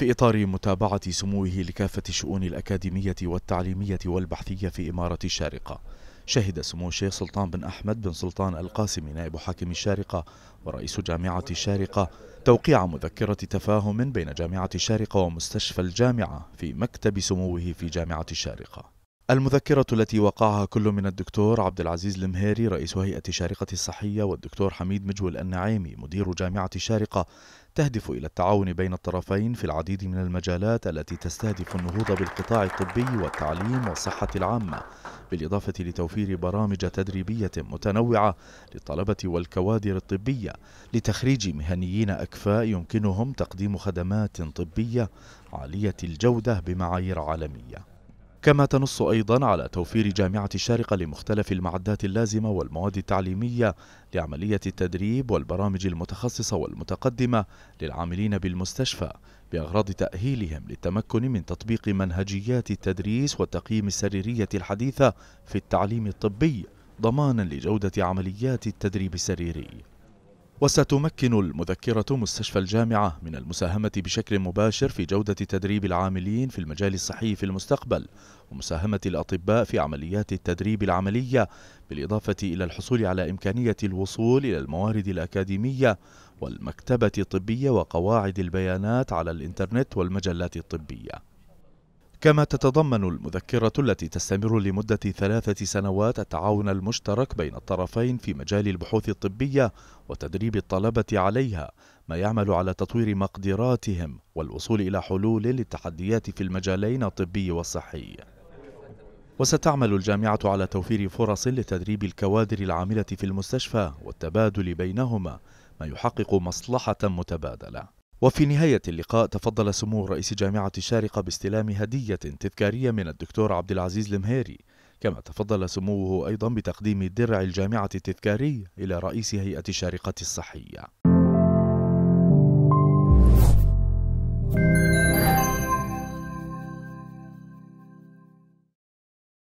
في إطار متابعة سموه لكافة الشؤون الأكاديمية والتعليمية والبحثية في إمارة الشارقة شهد سمو الشيخ سلطان بن أحمد بن سلطان القاسمي نائب حاكم الشارقة ورئيس جامعة الشارقة توقيع مذكرة تفاهم بين جامعة الشارقة ومستشفى الجامعة في مكتب سموه في جامعة الشارقة المذكرة التي وقعها كل من الدكتور عبد العزيز المهيري رئيس هيئة شارقة الصحية والدكتور حميد مجول النعيمي مدير جامعة الشارقة تهدف إلى التعاون بين الطرفين في العديد من المجالات التي تستهدف النهوض بالقطاع الطبي والتعليم والصحة العامة بالإضافة لتوفير برامج تدريبية متنوعة للطلبة والكوادر الطبية لتخريج مهنيين أكفاء يمكنهم تقديم خدمات طبية عالية الجودة بمعايير عالمية كما تنص أيضا على توفير جامعة الشارقة لمختلف المعدات اللازمة والمواد التعليمية لعملية التدريب والبرامج المتخصصة والمتقدمة للعاملين بالمستشفى بأغراض تأهيلهم للتمكن من تطبيق منهجيات التدريس والتقييم السريرية الحديثة في التعليم الطبي ضمانا لجودة عمليات التدريب السريري وستمكن المذكرة مستشفى الجامعة من المساهمة بشكل مباشر في جودة تدريب العاملين في المجال الصحي في المستقبل ومساهمة الأطباء في عمليات التدريب العملية بالإضافة إلى الحصول على إمكانية الوصول إلى الموارد الأكاديمية والمكتبة الطبية وقواعد البيانات على الإنترنت والمجلات الطبية كما تتضمن المذكرة التي تستمر لمدة ثلاثة سنوات التعاون المشترك بين الطرفين في مجال البحوث الطبية وتدريب الطلبة عليها ما يعمل على تطوير مقدراتهم والوصول إلى حلول للتحديات في المجالين الطبي والصحي وستعمل الجامعة على توفير فرص لتدريب الكوادر العاملة في المستشفى والتبادل بينهما ما يحقق مصلحة متبادلة وفي نهاية اللقاء تفضل سمو رئيس جامعة الشارقة باستلام هدية تذكارية من الدكتور عبد العزيز المهيري كما تفضل سموه أيضا بتقديم درع الجامعة التذكاري إلى رئيس هيئة الشارقة الصحية